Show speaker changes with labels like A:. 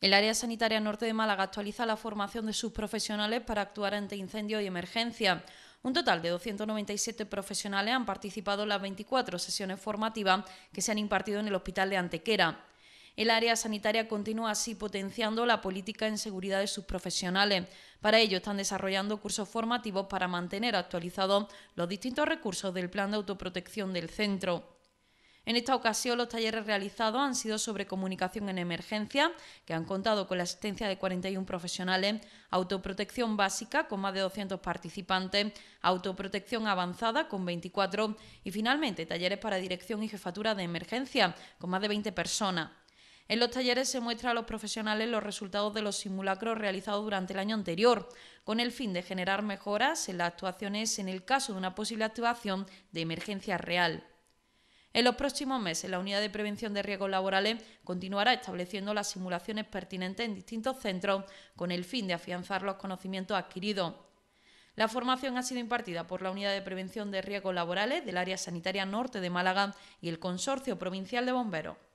A: El área sanitaria norte de Málaga actualiza la formación de sus profesionales para actuar ante incendios y emergencia. Un total de 297 profesionales han participado en las 24 sesiones formativas que se han impartido en el Hospital de Antequera. El área sanitaria continúa así potenciando la política en seguridad de sus profesionales. Para ello están desarrollando cursos formativos para mantener actualizados los distintos recursos del plan de autoprotección del centro. En esta ocasión, los talleres realizados han sido sobre comunicación en emergencia, que han contado con la asistencia de 41 profesionales, autoprotección básica con más de 200 participantes, autoprotección avanzada con 24 y finalmente talleres para dirección y jefatura de emergencia con más de 20 personas. En los talleres se muestra a los profesionales los resultados de los simulacros realizados durante el año anterior, con el fin de generar mejoras en las actuaciones en el caso de una posible actuación de emergencia real. En los próximos meses, la Unidad de Prevención de Riesgos Laborales continuará estableciendo las simulaciones pertinentes en distintos centros con el fin de afianzar los conocimientos adquiridos. La formación ha sido impartida por la Unidad de Prevención de Riesgos Laborales del Área Sanitaria Norte de Málaga y el Consorcio Provincial de Bomberos.